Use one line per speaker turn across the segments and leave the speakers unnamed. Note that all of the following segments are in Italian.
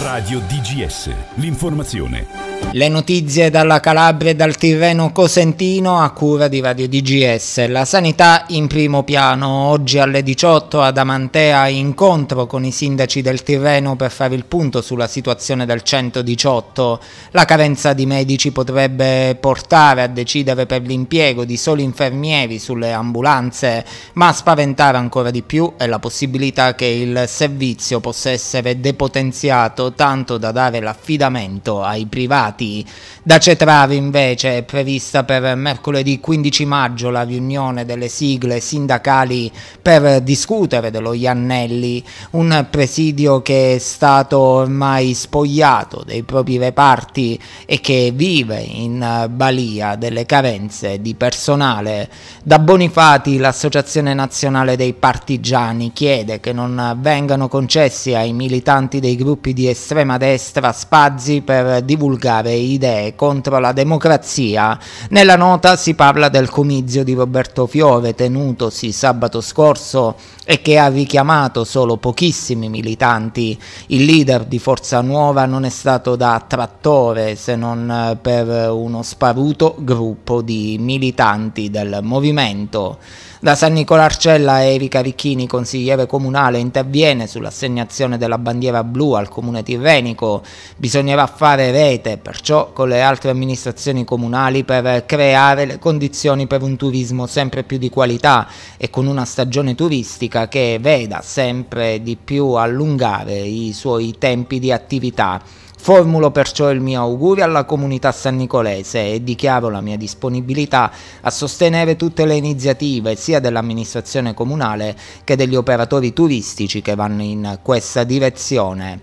Radio DGS, l'informazione. Le notizie dalla Calabria e dal Tirreno Cosentino a cura di Radio DGS. La sanità in primo piano. Oggi alle 18 ad Amantea incontro con i sindaci del Tirreno per fare il punto sulla situazione del 118. La carenza di medici potrebbe portare a decidere per l'impiego di soli infermieri sulle ambulanze, ma a spaventare ancora di più è la possibilità che il servizio possa essere depotenziato privato tanto da dare l'affidamento ai privati. Da Cetravi invece è prevista per mercoledì 15 maggio la riunione delle sigle sindacali per discutere dello Iannelli, un presidio che è stato ormai spogliato dei propri reparti e che vive in balia delle carenze di personale. Da Bonifati l'Associazione Nazionale dei Partigiani chiede che non vengano concessi ai militanti dei gruppi di estrema destra spazi per divulgare idee contro la democrazia. Nella nota si parla del comizio di Roberto Fiore tenutosi sabato scorso e che ha richiamato solo pochissimi militanti. Il leader di Forza Nuova non è stato da trattore se non eh, per uno sparuto gruppo di militanti del movimento. Da San Nicola Arcella Erika Ricchini, consigliere comunale, interviene sull'assegnazione della bandiera blu al comune Tirrenico bisognerà fare rete, perciò con le altre amministrazioni comunali per creare le condizioni per un turismo sempre più di qualità e con una stagione turistica che veda sempre di più allungare i suoi tempi di attività. Formulo perciò il mio augurio alla comunità san Nicolese e dichiaro la mia disponibilità a sostenere tutte le iniziative sia dell'amministrazione comunale che degli operatori turistici che vanno in questa direzione.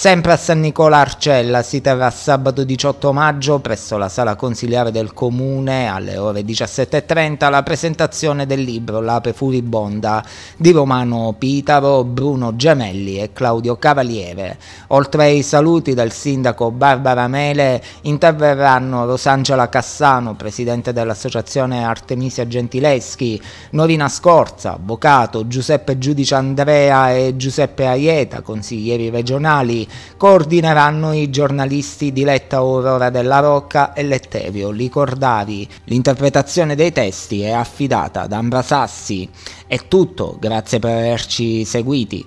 Sempre a San Nicola Arcella si terrà sabato 18 maggio presso la sala consigliare del comune alle ore 17.30 la presentazione del libro L'ape furibonda di Romano Pitaro, Bruno Gemelli e Claudio Cavaliere. Oltre ai saluti dal sindaco Barbara Mele interverranno Rosangela Cassano, presidente dell'associazione Artemisia Gentileschi, Norina Scorza, avvocato, Giuseppe Giudice Andrea e Giuseppe Aieta, consiglieri regionali, coordineranno i giornalisti Diletta Aurora della Rocca e Lettevio Licordari. L'interpretazione dei testi è affidata ad Ambra Sassi. È tutto, grazie per averci seguiti.